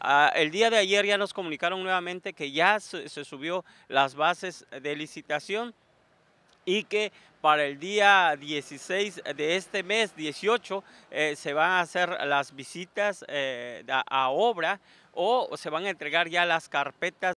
Ah, el día de ayer ya nos comunicaron nuevamente que ya se, subió las bases de licitación y que para el día 16 de este mes, 18, eh, se van a hacer las visitas eh, a obra o se van a entregar ya las carpetas.